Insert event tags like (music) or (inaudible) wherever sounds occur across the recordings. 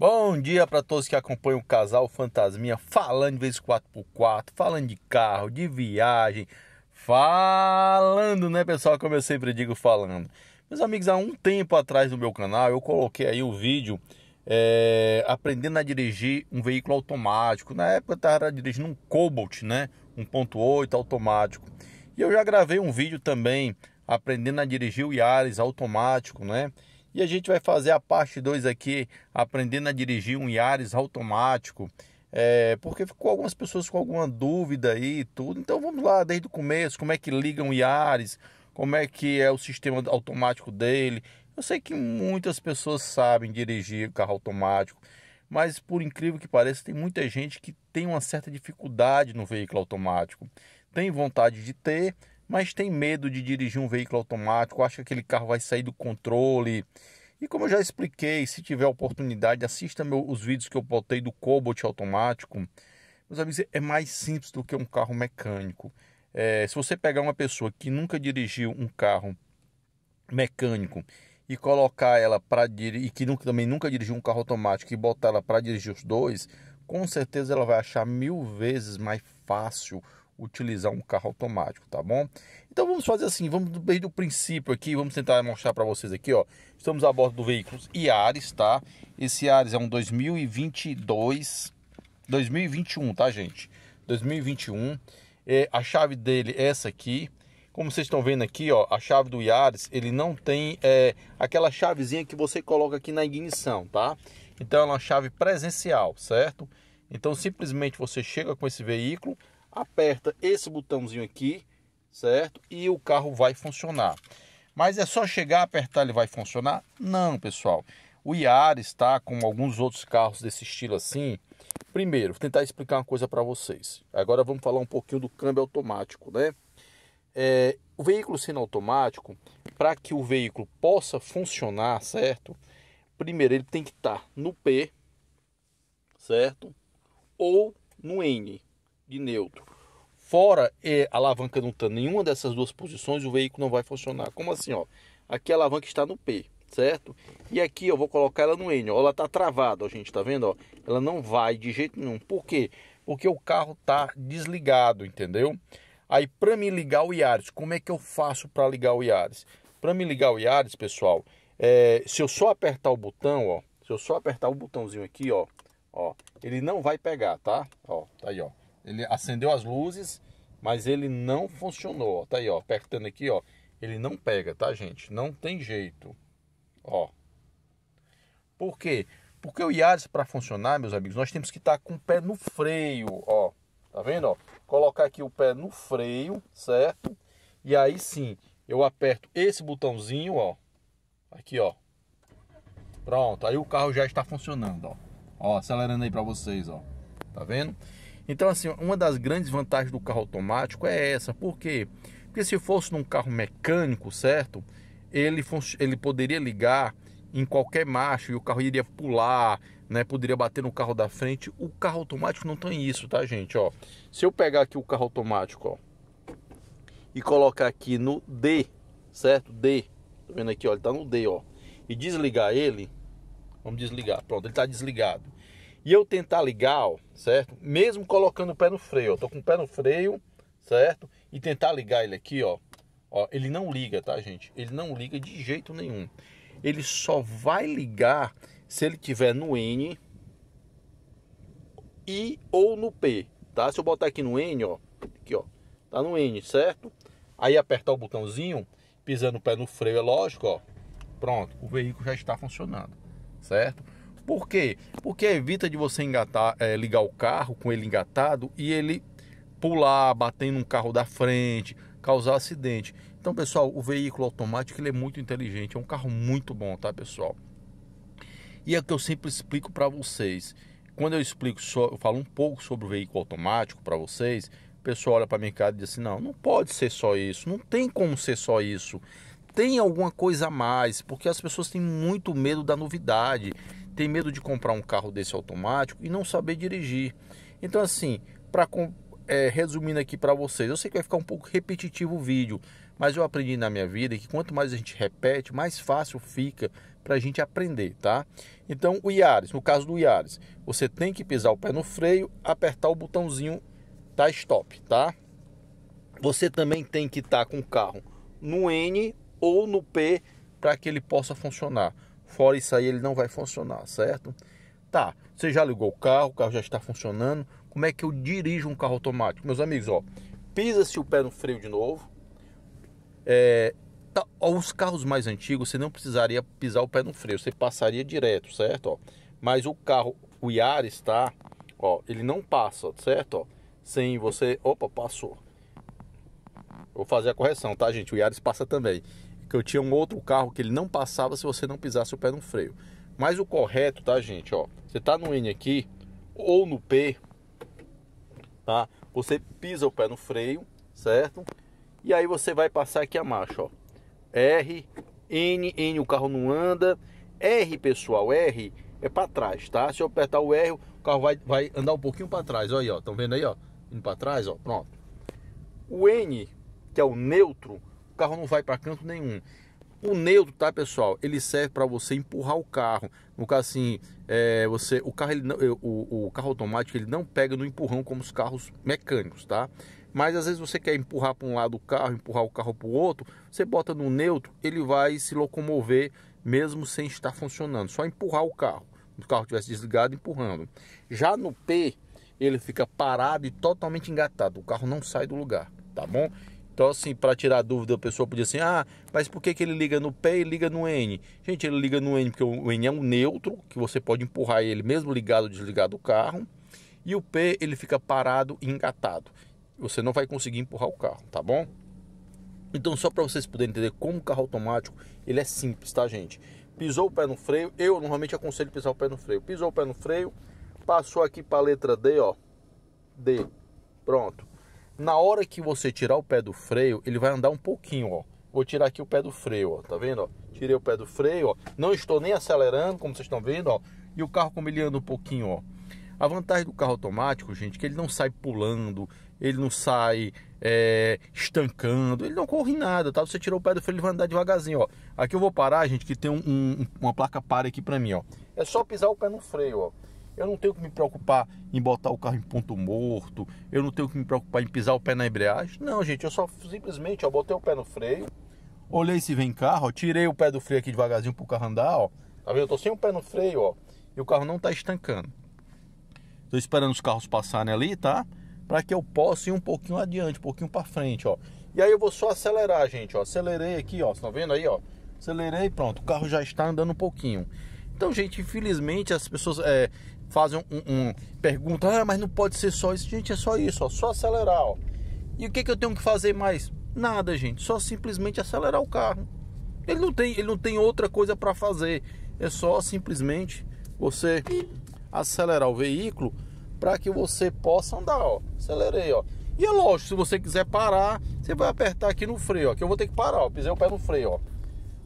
Bom dia para todos que acompanham o casal Fantasminha, falando de vezes 4x4, falando de carro, de viagem, falando, né, pessoal? Como eu sempre digo, falando. Meus amigos, há um tempo atrás no meu canal eu coloquei aí o um vídeo é, aprendendo a dirigir um veículo automático. Na época eu estava dirigindo um Cobalt, né? 1.8 automático. E eu já gravei um vídeo também aprendendo a dirigir o Yaris automático, né? E a gente vai fazer a parte 2 aqui, aprendendo a dirigir um Yaris automático. É, porque ficou algumas pessoas com alguma dúvida aí e tudo. Então vamos lá, desde o começo, como é que ligam o Yaris, como é que é o sistema automático dele. Eu sei que muitas pessoas sabem dirigir carro automático, mas por incrível que pareça, tem muita gente que tem uma certa dificuldade no veículo automático. Tem vontade de ter, mas tem medo de dirigir um veículo automático, acha que aquele carro vai sair do controle. E como eu já expliquei, se tiver oportunidade, assista meu, os vídeos que eu botei do cobot automático. Meus amigos, é mais simples do que um carro mecânico. É, se você pegar uma pessoa que nunca dirigiu um carro mecânico e colocar ela para dirigir, e que nunca, também nunca dirigiu um carro automático e botar ela para dirigir os dois, com certeza ela vai achar mil vezes mais fácil utilizar um carro automático, tá bom? Então vamos fazer assim, vamos desde o princípio aqui, vamos tentar mostrar para vocês aqui, ó. Estamos a bordo do veículo Iares, tá? Esse Iares é um 2022, 2021, tá, gente? 2021. É, a chave dele é essa aqui. Como vocês estão vendo aqui, ó, a chave do Iares, ele não tem é, aquela chavezinha que você coloca aqui na ignição, tá? Então ela é uma chave presencial, certo? Então simplesmente você chega com esse veículo, aperta esse botãozinho aqui, certo? E o carro vai funcionar. Mas é só chegar, apertar, ele vai funcionar? Não, pessoal. O Yaris está como alguns outros carros desse estilo assim. Primeiro, vou tentar explicar uma coisa para vocês. Agora vamos falar um pouquinho do câmbio automático, né? É, o veículo sendo automático, para que o veículo possa funcionar, certo? Primeiro, ele tem que estar tá no P, certo? Ou no N de neutro fora e é, a alavanca não está nenhuma dessas duas posições, o veículo não vai funcionar. Como assim? Ó? Aqui a alavanca está no P, certo? E aqui eu vou colocar ela no N. Ó, ela está travada, ó, gente, está vendo? Ó? Ela não vai de jeito nenhum. Por quê? Porque o carro está desligado, entendeu? Aí, para me ligar o Iares, como é que eu faço para ligar o Iares? Para me ligar o Iares, pessoal, é, se eu só apertar o botão, ó, se eu só apertar o botãozinho aqui, ó, ó, ele não vai pegar, tá? Ó, tá aí, ó. Ele acendeu as luzes, mas ele não funcionou. Ó, tá aí, ó, apertando aqui, ó. Ele não pega, tá, gente? Não tem jeito. Ó. Por quê? Porque o Yaris para funcionar, meus amigos, nós temos que estar tá com o pé no freio, ó. Tá vendo, ó? Colocar aqui o pé no freio, certo? E aí sim, eu aperto esse botãozinho, ó. Aqui, ó. Pronto, aí o carro já está funcionando, ó. Ó, acelerando aí para vocês, ó. Tá vendo? Então, assim, uma das grandes vantagens do carro automático é essa. Por quê? Porque se fosse num carro mecânico, certo? Ele, ele poderia ligar em qualquer marcha e o carro iria pular, né? Poderia bater no carro da frente. O carro automático não tem isso, tá, gente? Ó, se eu pegar aqui o carro automático, ó, e colocar aqui no D, certo? D, tá vendo aqui, ó, ele tá no D, ó, e desligar ele, vamos desligar, pronto, ele tá desligado e eu tentar ligar, ó, certo? Mesmo colocando o pé no freio, ó, tô com o pé no freio, certo? E tentar ligar ele aqui, ó, ó, ele não liga, tá, gente? Ele não liga de jeito nenhum. Ele só vai ligar se ele tiver no N e ou no P, tá? Se eu botar aqui no N, ó, aqui, ó, tá no N, certo? Aí apertar o botãozinho, pisando o pé no freio, é lógico, ó. Pronto, o veículo já está funcionando, certo? Por quê? Porque evita de você engatar, é, ligar o carro com ele engatado e ele pular, bater num carro da frente, causar acidente. Então, pessoal, o veículo automático ele é muito inteligente, é um carro muito bom, tá, pessoal? E é o que eu sempre explico para vocês. Quando eu explico, eu falo um pouco sobre o veículo automático para vocês, o pessoal olha para mim cara e diz assim: "Não, não pode ser só isso, não tem como ser só isso. Tem alguma coisa a mais, porque as pessoas têm muito medo da novidade, tem medo de comprar um carro desse automático e não saber dirigir. Então, assim, para é, resumindo aqui para vocês, eu sei que vai ficar um pouco repetitivo o vídeo, mas eu aprendi na minha vida que quanto mais a gente repete, mais fácil fica para a gente aprender, tá? Então, o Iares, no caso do Iares, você tem que pisar o pé no freio, apertar o botãozinho tá stop, tá? Você também tem que estar tá com o carro no N ou no P para que ele possa funcionar. Fora isso aí, ele não vai funcionar, certo? Tá, você já ligou o carro, o carro já está funcionando. Como é que eu dirijo um carro automático? Meus amigos, ó, pisa-se o pé no freio de novo. É, tá, ó, os carros mais antigos, você não precisaria pisar o pé no freio, você passaria direto, certo? Ó, mas o carro, o Yaris, tá? Ó, ele não passa, certo? Ó, sem você... Opa, passou. Vou fazer a correção, tá, gente? O Yaris passa também que eu tinha um outro carro que ele não passava se você não pisasse o pé no freio. Mas o correto, tá, gente? Ó, você tá no N aqui ou no P, tá? Você pisa o pé no freio, certo? E aí você vai passar aqui a marcha, ó. R, N, N, o carro não anda. R, pessoal, R é para trás, tá? Se eu apertar o R, o carro vai, vai andar um pouquinho para trás. Olha aí, ó. Estão vendo aí, ó? Indo para trás, ó. Pronto. O N, que é o neutro, carro não vai para canto nenhum. O neutro, tá, pessoal? Ele serve para você empurrar o carro. No caso assim, é, você, o carro, ele o, o carro automático, ele não pega no empurrão como os carros mecânicos, tá? Mas às vezes você quer empurrar para um lado o carro, empurrar o carro para o outro. Você bota no neutro, ele vai se locomover mesmo sem estar funcionando. Só empurrar o carro. Se o carro tivesse desligado, empurrando. Já no P, ele fica parado e totalmente engatado. O carro não sai do lugar, tá bom? Então, assim, para tirar dúvida, a pessoa podia assim, ah, mas por que, que ele liga no P e liga no N? Gente, ele liga no N porque o N é um neutro, que você pode empurrar ele mesmo ligado ou desligado o carro. E o P, ele fica parado e engatado. Você não vai conseguir empurrar o carro, tá bom? Então, só para vocês poderem entender como o carro automático, ele é simples, tá, gente? Pisou o pé no freio, eu normalmente aconselho pisar o pé no freio. Pisou o pé no freio, passou aqui para a letra D, ó. D. Pronto. Na hora que você tirar o pé do freio, ele vai andar um pouquinho, ó. Vou tirar aqui o pé do freio, ó. Tá vendo, ó? Tirei o pé do freio, ó. Não estou nem acelerando, como vocês estão vendo, ó. E o carro como ele anda um pouquinho, ó. A vantagem do carro automático, gente, é que ele não sai pulando, ele não sai é, estancando, ele não corre nada, tá? Você tirou o pé do freio, ele vai andar devagarzinho, ó. Aqui eu vou parar, gente, que tem um, um, uma placa para aqui pra mim, ó. É só pisar o pé no freio, ó. Eu não tenho que me preocupar em botar o carro em ponto morto, eu não tenho que me preocupar em pisar o pé na embreagem. Não, gente, eu só simplesmente ó, botei o pé no freio, olhei se vem carro, ó, tirei o pé do freio aqui devagarzinho pro carro andar, ó. Tá vendo? Eu tô sem o pé no freio, ó, e o carro não tá estancando. Tô esperando os carros passarem ali, tá? Para que eu possa ir um pouquinho adiante, um pouquinho para frente, ó. E aí eu vou só acelerar, gente, ó. Acelerei aqui, ó. Vocês estão vendo aí, ó? Acelerei, pronto. O carro já está andando um pouquinho. Então, gente, infelizmente as pessoas é, fazem um, um, pergunta, ah, mas não pode ser só isso, gente, é só isso, ó, só acelerar. Ó. E o que, que eu tenho que fazer mais? Nada, gente, só simplesmente acelerar o carro. Ele não tem, ele não tem outra coisa para fazer. É só simplesmente você acelerar o veículo para que você possa andar, ó. Acelerei, ó. E é lógico, se você quiser parar, você vai apertar aqui no freio, ó, que eu vou ter que parar, ó, pisei o pé no freio, ó.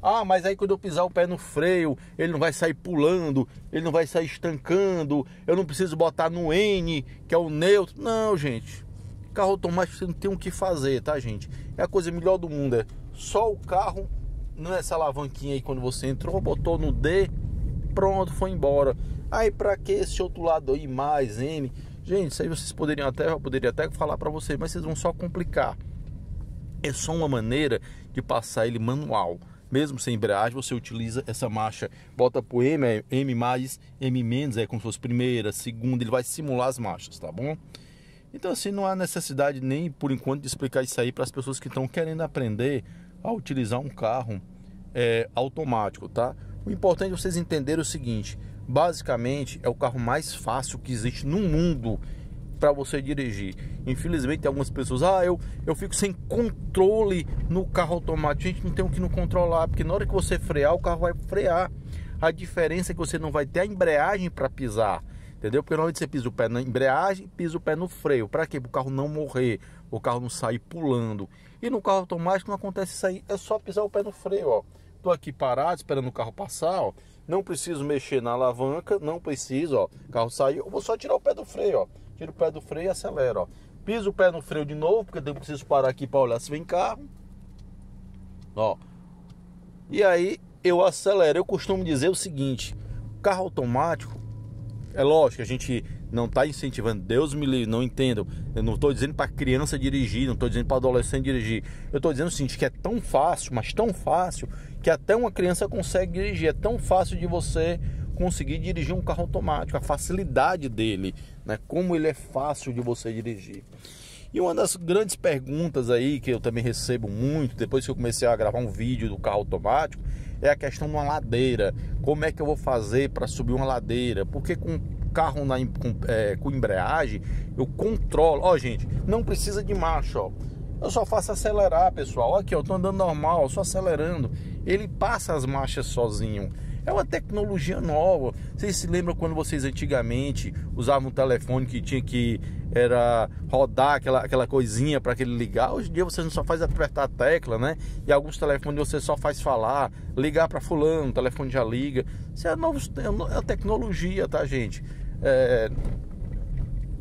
Ah, mas aí quando eu pisar o pé no freio, ele não vai sair pulando, ele não vai sair estancando, eu não preciso botar no N, que é o neutro. Não, gente. Carro automático você não tem o que fazer, tá, gente? É a coisa melhor do mundo, é só o carro, não é essa alavanquinha aí quando você entrou, botou no D, pronto, foi embora. Aí para que esse outro lado aí mais M? Gente, isso aí vocês poderiam até, eu poderia até falar para vocês, mas vocês vão só complicar. É só uma maneira de passar ele manual mesmo sem embreagem, você utiliza essa marcha, bota para M, é M mais, M menos, é como se fosse primeira, segunda, ele vai simular as marchas, tá bom? Então assim, não há necessidade nem por enquanto de explicar isso aí para as pessoas que estão querendo aprender a utilizar um carro é, automático, tá? O importante é vocês entenderem o seguinte, basicamente é o carro mais fácil que existe no mundo para você dirigir. Infelizmente, algumas pessoas, ah, eu, eu fico sem controle no carro automático. A gente não tem o que não controlar, porque na hora que você frear, o carro vai frear. A diferença é que você não vai ter a embreagem para pisar. Entendeu? Porque na hora que você pisa o pé na embreagem, pisa o pé no freio. Para quê? Para o carro não morrer, o carro não sair pulando. E no carro automático não acontece isso aí, é só pisar o pé no freio, ó. Tô aqui parado esperando o carro passar, ó. Não preciso mexer na alavanca, não preciso, ó. O carro saiu, eu vou só tirar o pé do freio, ó tira o pé do freio e acelera, ó. o pé no freio de novo, porque eu preciso parar aqui para olhar se vem carro. Ó. E aí eu acelero. Eu costumo dizer o seguinte: carro automático, é lógico, a gente não está incentivando, Deus me livre, não entendo. Eu não estou dizendo para criança dirigir, não estou dizendo para adolescente dirigir. Eu estou dizendo o seguinte, que é tão fácil, mas tão fácil, que até uma criança consegue dirigir. É tão fácil de você conseguir dirigir um carro automático, a facilidade dele, né? Como ele é fácil de você dirigir. E uma das grandes perguntas aí que eu também recebo muito, depois que eu comecei a gravar um vídeo do carro automático, é a questão de uma ladeira. Como é que eu vou fazer para subir uma ladeira? Porque com carro na, com, é, com embreagem, eu controlo. Ó, gente, não precisa de marcha, ó. Eu só faço acelerar, pessoal. Aqui, ó, eu tô andando normal, só acelerando. Ele passa as marchas sozinho. É uma tecnologia nova. Vocês se lembram quando vocês antigamente usavam um telefone que tinha que era rodar aquela, aquela coisinha para aquele ligar? Hoje em dia você não só faz apertar a tecla, né? E alguns telefones você só faz falar, ligar para fulano, o telefone já liga. Isso é a, nova, é a tecnologia, tá, gente? É,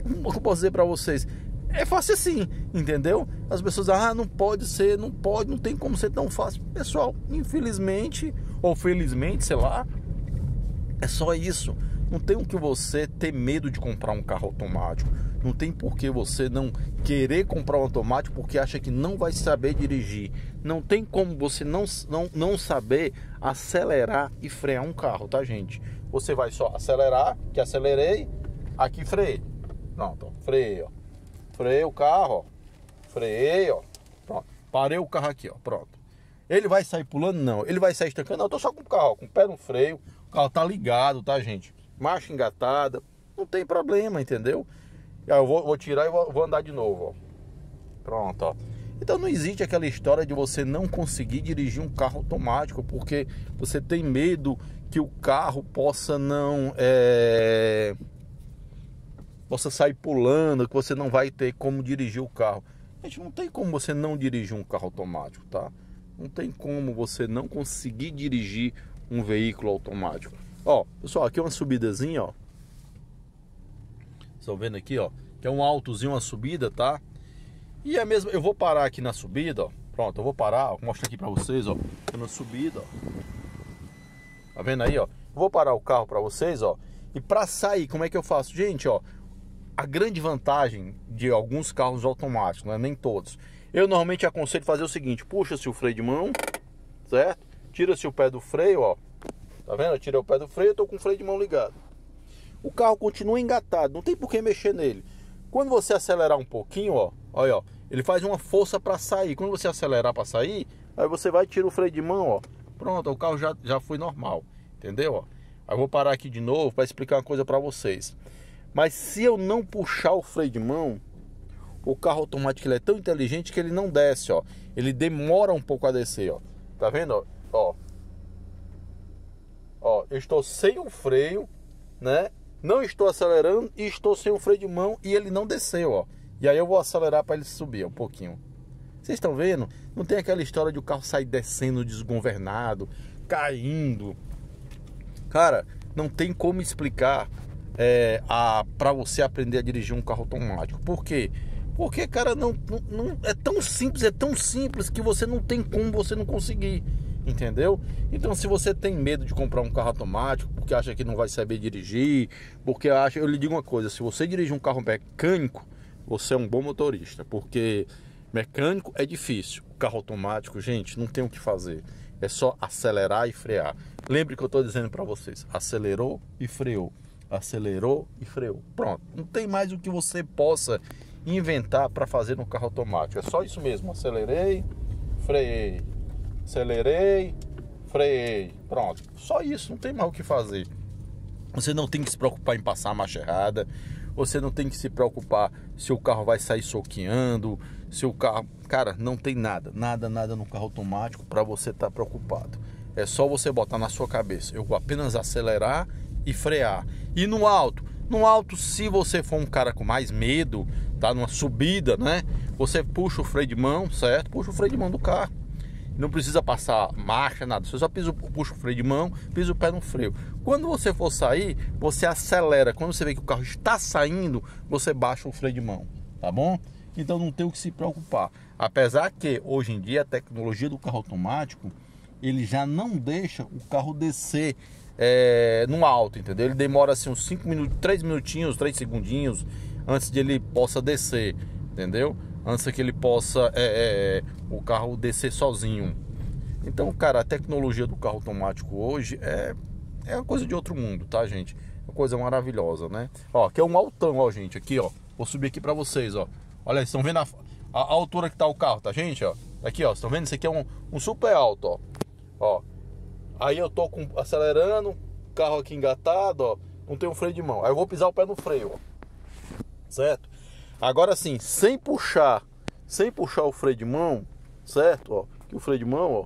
como eu posso dizer para vocês? é fácil assim, entendeu? As pessoas, ah, não pode ser, não pode, não tem como ser tão fácil. Pessoal, infelizmente, ou felizmente, sei lá, é só isso. Não tem o que você ter medo de comprar um carro automático. Não tem por que você não querer comprar um automático porque acha que não vai saber dirigir. Não tem como você não, não, não saber acelerar e frear um carro, tá, gente? Você vai só acelerar, que acelerei, aqui freio. Não, então, freio, ó freio o carro, ó. Freio, ó. Pronto. Parei o carro aqui, ó. Pronto. Ele vai sair pulando? Não. Ele vai sair estancando? Não, eu tô só com o carro, ó, com o pé no freio. O carro tá ligado, tá, gente? Marcha engatada. Não tem problema, entendeu? Aí eu vou, vou tirar e vou, vou andar de novo, ó. Pronto, ó. Então não existe aquela história de você não conseguir dirigir um carro automático porque você tem medo que o carro possa não é, possa sair pulando, que você não vai ter como dirigir o carro. Gente, não tem como você não dirigir um carro automático, tá? Não tem como você não conseguir dirigir um veículo automático. Ó, pessoal, aqui é uma subidazinha, ó. Estão vendo aqui, ó, que é um altozinho, uma subida, tá? E é mesmo, eu vou parar aqui na subida, ó. Pronto, eu vou parar, mostrar aqui para vocês, ó, na subida, ó. Tá vendo aí, ó? vou parar o carro para vocês, ó. E para sair, como é que eu faço? Gente, ó, a grande vantagem de alguns carros automáticos, não é nem todos. Eu normalmente aconselho fazer o seguinte: puxa-se o freio de mão, certo? Tira-se o pé do freio, ó. Tá vendo? Eu tirei o pé do freio, eu tô com o freio de mão ligado. O carro continua engatado, não tem por que mexer nele. Quando você acelerar um pouquinho, ó, olha, ó, ele faz uma força para sair. Quando você acelerar para sair, aí você vai tirar o freio de mão, ó. Pronto, o carro já, já foi normal, entendeu? Ó? Aí eu vou parar aqui de novo para explicar uma coisa para vocês. Mas se eu não puxar o freio de mão, o carro automático é tão inteligente que ele não desce, ó. Ele demora um pouco a descer, ó. Tá vendo? Ó. Ó, eu estou sem o freio, né? Não estou acelerando e estou sem o freio de mão e ele não desceu, ó. E aí eu vou acelerar para ele subir um pouquinho. Vocês estão vendo? Não tem aquela história de o carro sair descendo desgovernado, caindo. Cara, não tem como explicar é, para você aprender a dirigir um carro automático. Por quê? Porque, cara, não, não, não, é tão simples, é tão simples que você não tem como você não conseguir, entendeu? Então, se você tem medo de comprar um carro automático, porque acha que não vai saber dirigir, porque acha, eu lhe digo uma coisa, se você dirige um carro mecânico, você é um bom motorista, porque mecânico é difícil. carro automático, gente, não tem o que fazer. É só acelerar e frear. Lembre que eu estou dizendo para vocês: acelerou e freou acelerou e freou. Pronto, não tem mais o que você possa inventar para fazer no carro automático. É só isso mesmo, acelerei, freiei, acelerei, freiei. Pronto, só isso, não tem mais o que fazer. Você não tem que se preocupar em passar a marcha errada, você não tem que se preocupar se o carro vai sair soqueando, se o carro, cara, não tem nada, nada, nada no carro automático para você estar tá preocupado. É só você botar na sua cabeça, eu vou apenas acelerar e frear. E no alto, no alto, se você for um cara com mais medo, tá numa subida, né? Você puxa o freio de mão, certo? Puxa o freio de mão do carro. Não precisa passar marcha, nada. Você só pisa, puxa o freio de mão, pisa o pé no freio. Quando você for sair, você acelera. Quando você vê que o carro está saindo, você baixa o freio de mão, tá bom? Então não tem o que se preocupar. Apesar que hoje em dia a tecnologia do carro automático, ele já não deixa o carro descer é, num alto, entendeu? Ele demora assim uns 5 minutos, 3 minutinhos, 3 segundinhos antes de ele possa descer, entendeu? Antes que ele possa é, é, o carro descer sozinho. Então, cara, a tecnologia do carro automático hoje é, é uma coisa de outro mundo, tá, gente? Uma coisa maravilhosa, né? Ó, aqui é um altão, ó, gente, aqui, ó. Vou subir aqui para vocês, ó. Olha, estão vendo a, a, a, altura que tá o carro, tá, gente, ó? Aqui, ó, estão vendo? Isso aqui é um, um super alto, ó. Ó, Aí eu tô com, acelerando, carro aqui engatado, ó. Não tem um freio de mão. Aí eu vou pisar o pé no freio, ó. Certo? Agora sim, sem puxar, sem puxar o freio de mão, certo? Ó, que o freio de mão, ó.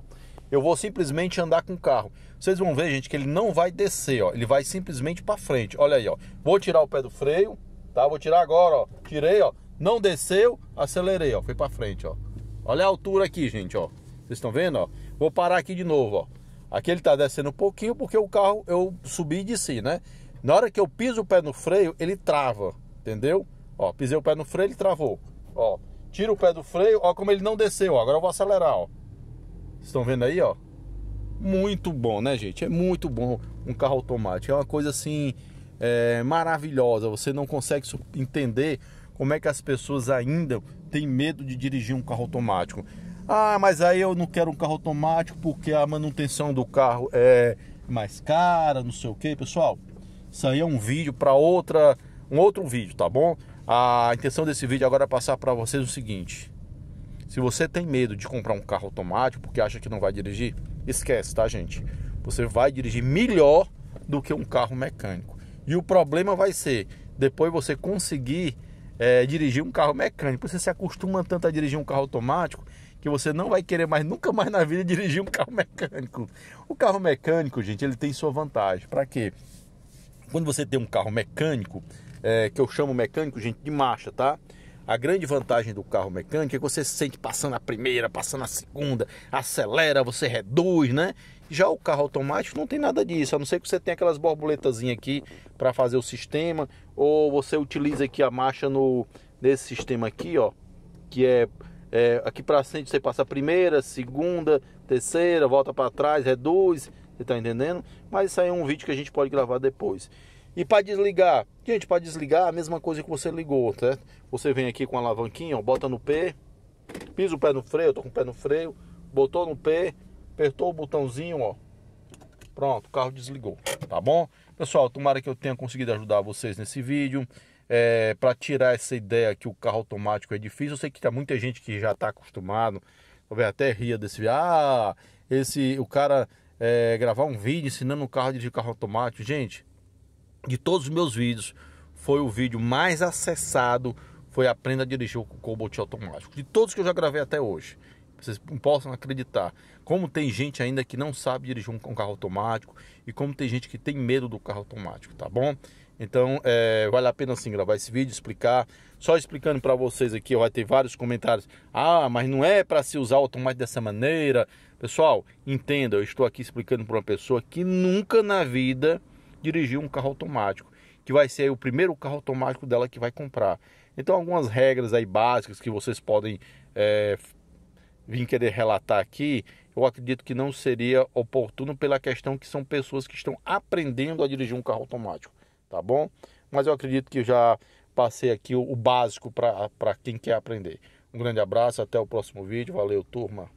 Eu vou simplesmente andar com o carro. Vocês vão ver, gente, que ele não vai descer, ó. Ele vai simplesmente para frente. Olha aí, ó. Vou tirar o pé do freio, tá? Vou tirar agora, ó. Tirei, ó. Não desceu, acelerei, ó. Foi para frente, ó. Olha a altura aqui, gente, ó. Vocês estão vendo, ó? Vou parar aqui de novo, ó. Aqui ele está descendo um pouquinho porque o carro eu subi e desci, né? Na hora que eu piso o pé no freio, ele trava, entendeu? Ó, pisei o pé no freio, ele travou. Ó, tira o pé do freio, ó como ele não desceu. Ó. Agora eu vou acelerar, ó. Vocês estão vendo aí, ó? Muito bom, né, gente? É muito bom um carro automático. É uma coisa assim é, maravilhosa. Você não consegue entender como é que as pessoas ainda têm medo de dirigir um carro automático. Ah, mas aí eu não quero um carro automático porque a manutenção do carro é mais cara, não sei o que, pessoal. Isso aí é um vídeo para outra, um outro vídeo, tá bom? A intenção desse vídeo agora é passar para vocês o seguinte: se você tem medo de comprar um carro automático porque acha que não vai dirigir, esquece, tá, gente? Você vai dirigir melhor do que um carro mecânico. E o problema vai ser depois você conseguir é, dirigir um carro mecânico. Você se acostuma tanto a dirigir um carro automático que você não vai querer mais nunca mais na vida (laughs) dirigir um carro mecânico. O carro mecânico, gente, ele tem sua vantagem. Para quê? Quando você tem um carro mecânico, é, que eu chamo mecânico, gente, de marcha, tá? A grande vantagem do carro mecânico é que você se sente passando a primeira, passando a segunda, acelera, você reduz, né? Já o carro automático não tem nada disso, a não ser que você tenha aquelas borboletazinhas aqui para fazer o sistema, ou você utiliza aqui a marcha no nesse sistema aqui, ó, que é é, aqui para frente você passa a primeira, segunda, terceira, volta para trás, reduz, você tá entendendo? Mas isso aí é um vídeo que a gente pode gravar depois. E para desligar, gente, para desligar a mesma coisa que você ligou, certo? Você vem aqui com a alavanquinha, ó, bota no P, pisa o pé no freio, tô com o pé no freio, botou no P, apertou o botãozinho, ó. Pronto, o carro desligou, tá bom? Pessoal, tomara que eu tenha conseguido ajudar vocês nesse vídeo é, para tirar essa ideia que o carro automático é difícil. Eu sei que tem muita gente que já está acostumado, talvez até ria desse Ah, esse, o cara é, gravar um vídeo ensinando um carro a dirigir carro automático. Gente, de todos os meus vídeos, foi o vídeo mais acessado, foi Aprenda a Dirigir o Cobalt Automático. De todos que eu já gravei até hoje. Vocês não possam acreditar. Como tem gente ainda que não sabe dirigir um carro automático e como tem gente que tem medo do carro automático, tá bom? Então, é, vale a pena sim gravar esse vídeo, explicar. Só explicando para vocês aqui, vai ter vários comentários. Ah, mas não é para se usar o automático dessa maneira. Pessoal, entenda, eu estou aqui explicando para uma pessoa que nunca na vida dirigiu um carro automático, que vai ser o primeiro carro automático dela que vai comprar. Então, algumas regras aí básicas que vocês podem é, vir querer relatar aqui, eu acredito que não seria oportuno pela questão que são pessoas que estão aprendendo a dirigir um carro automático tá bom? Mas eu acredito que já passei aqui o, básico para quem quer aprender. Um grande abraço, até o próximo vídeo. Valeu, turma.